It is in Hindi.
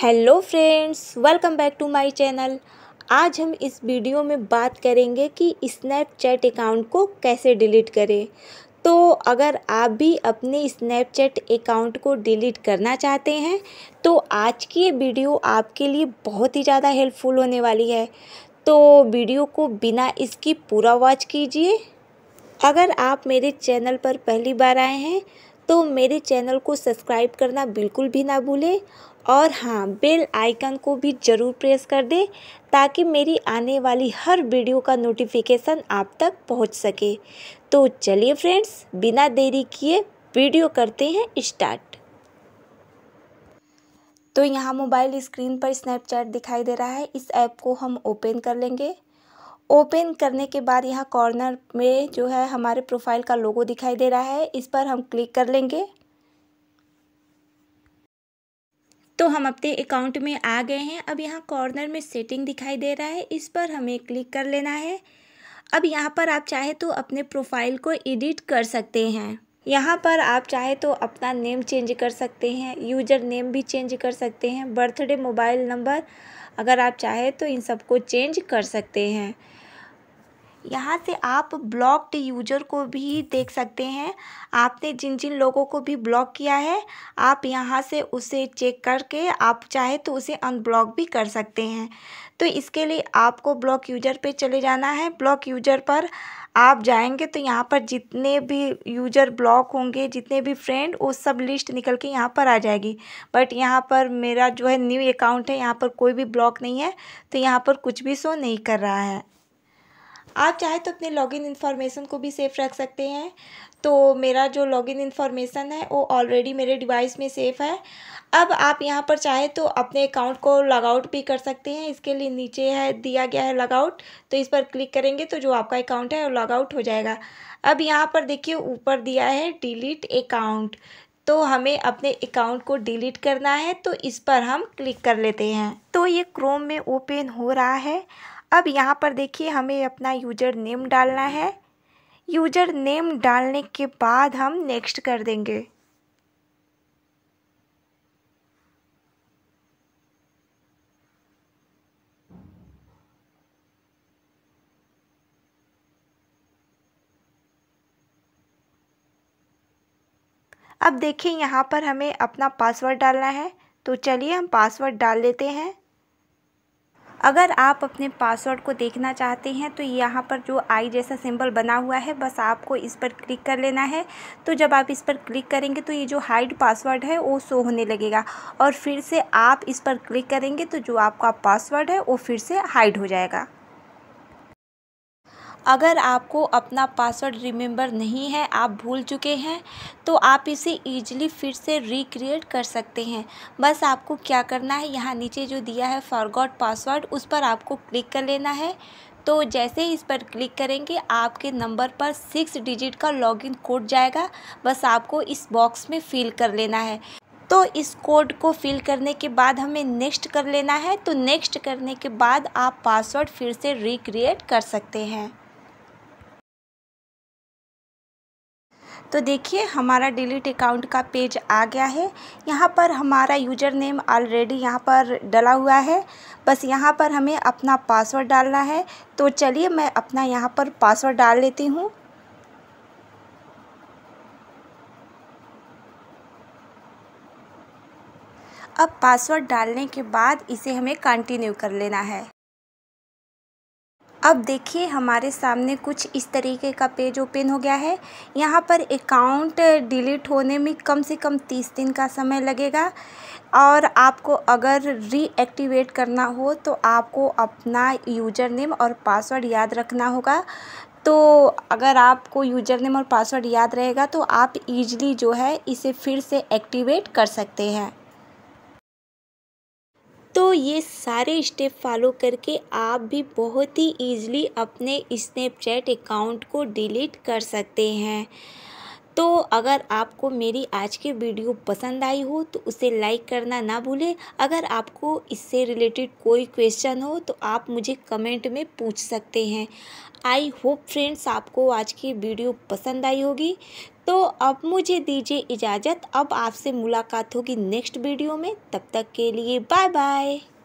hello friends welcome back to my channel आज हम इस वीडियो में बात करेंगे कि स्नैपचैट अकाउंट को कैसे डिलीट करें तो अगर आप भी अपने स्नैपचैट अकाउंट को डिलीट करना चाहते हैं तो आज की ये वीडियो आपके लिए बहुत ही ज़्यादा हेल्पफुल होने वाली है तो वीडियो को बिना इसकी पूरा वॉच कीजिए अगर आप मेरे चैनल पर पहली बार आए हैं तो मेरे चैनल को सब्सक्राइब करना बिल्कुल भी ना भूलें और हाँ बेल आइकन को भी ज़रूर प्रेस कर दें ताकि मेरी आने वाली हर वीडियो का नोटिफिकेशन आप तक पहुंच सके तो चलिए फ्रेंड्स बिना देरी किए वीडियो करते हैं स्टार्ट तो यहाँ मोबाइल स्क्रीन पर स्नैपचैट दिखाई दे रहा है इस ऐप को हम ओपन कर लेंगे ओपन करने के बाद यहाँ कॉर्नर में जो है हमारे प्रोफाइल का लोगो दिखाई दे रहा है इस पर हम क्लिक कर लेंगे तो हम अपने अकाउंट में आ गए हैं अब यहाँ कॉर्नर में सेटिंग दिखाई दे रहा है इस पर हमें क्लिक कर लेना है अब यहाँ पर आप चाहे तो अपने प्रोफाइल को एडिट कर सकते हैं यहाँ पर आप चाहे तो अपना नेम चेंज कर सकते हैं यूजर नेम भी चेंज कर सकते हैं बर्थडे मोबाइल नंबर अगर आप चाहे तो इन सबको चेंज कर सकते हैं यहाँ से आप ब्लॉक्ड यूजर को भी देख सकते हैं आपने जिन जिन लोगों को भी ब्लॉक किया है आप यहाँ से उसे चेक करके आप चाहे तो उसे अनब्लॉक भी कर सकते हैं तो इसके लिए आपको ब्लॉक यूजर पे चले जाना है ब्लॉक यूजर पर आप जाएंगे तो यहाँ पर जितने भी यूजर ब्लॉक होंगे जितने भी फ्रेंड वो सब लिस्ट निकल के यहाँ पर आ जाएगी बट यहाँ पर मेरा जो है न्यू अकाउंट है यहाँ पर कोई भी ब्लॉक नहीं है तो यहाँ पर कुछ भी शो नहीं कर रहा है आप चाहे तो अपने लॉगिन इन्फॉर्मेशन को भी सेफ़ रख सकते हैं तो मेरा जो लॉगिन इन्फॉर्मेशन है वो ऑलरेडी मेरे डिवाइस में सेफ़ है अब आप यहाँ पर चाहे तो अपने अकाउंट को लॉगआउट भी कर सकते हैं इसके लिए नीचे है दिया गया है लॉगआउट तो इस पर क्लिक करेंगे तो जो आपका अकाउंट है वो लॉगआउट हो जाएगा अब यहाँ पर देखिए ऊपर दिया है डिलीट अकाउंट तो हमें अपने अकाउंट को डिलीट करना है तो इस पर हम क्लिक कर लेते हैं तो ये क्रोम में ओपन हो रहा है अब यहाँ पर देखिए हमें अपना यूजर नेम डालना है यूजर नेम डालने के बाद हम नेक्स्ट कर देंगे अब देखिए यहाँ पर हमें अपना पासवर्ड डालना है तो चलिए हम पासवर्ड डाल लेते हैं अगर आप अपने पासवर्ड को देखना चाहते हैं तो यहाँ पर जो आई जैसा सिंबल बना हुआ है बस आपको इस पर क्लिक कर लेना है तो जब आप इस पर क्लिक करेंगे तो ये जो हाइड पासवर्ड है वो शो होने लगेगा और फिर से आप इस पर क्लिक करेंगे तो जो आपका पासवर्ड है वो फिर से हाइड हो जाएगा अगर आपको अपना पासवर्ड रिमेंबर नहीं है आप भूल चुके हैं तो आप इसे ईजिली फिर से रिक्रिएट कर सकते हैं बस आपको क्या करना है यहाँ नीचे जो दिया है फॉरगॉट पासवर्ड उस पर आपको क्लिक कर लेना है तो जैसे ही इस पर क्लिक करेंगे आपके नंबर पर सिक्स डिजिट का लॉगिन कोड जाएगा बस आपको इस बॉक्स में फिल कर लेना है तो इस कोड को फिल करने के बाद हमें नेक्स्ट कर लेना है तो नेक्स्ट करने के बाद आप पासवर्ड फिर से रिक्रिएट कर सकते हैं तो देखिए हमारा डिलीट अकाउंट का पेज आ गया है यहाँ पर हमारा यूजर नेम ऑलरेडी यहाँ पर डला हुआ है बस यहाँ पर हमें अपना पासवर्ड डालना है तो चलिए मैं अपना यहाँ पर पासवर्ड डाल लेती हूँ अब पासवर्ड डालने के बाद इसे हमें कंटिन्यू कर लेना है अब देखिए हमारे सामने कुछ इस तरीके का पेज ओपन हो गया है यहाँ पर अकाउंट डिलीट होने में कम से कम तीस दिन का समय लगेगा और आपको अगर रीएक्टिवेट करना हो तो आपको अपना यूजर नेम और पासवर्ड याद रखना होगा तो अगर आपको यूजर नेम और पासवर्ड याद रहेगा तो आप इजीली जो है इसे फिर से एक्टिवेट कर सकते हैं तो ये सारे स्टेप फॉलो करके आप भी बहुत ही ईज़िली अपने स्नैपचैट अकाउंट को डिलीट कर सकते हैं तो अगर आपको मेरी आज की वीडियो पसंद आई हो तो उसे लाइक करना ना भूलें अगर आपको इससे रिलेटेड कोई क्वेश्चन हो तो आप मुझे कमेंट में पूछ सकते हैं आई होप फ्रेंड्स आपको आज की वीडियो पसंद आई होगी तो अब मुझे दीजिए इजाज़त अब आपसे मुलाकात होगी नेक्स्ट वीडियो में तब तक के लिए बाय बाय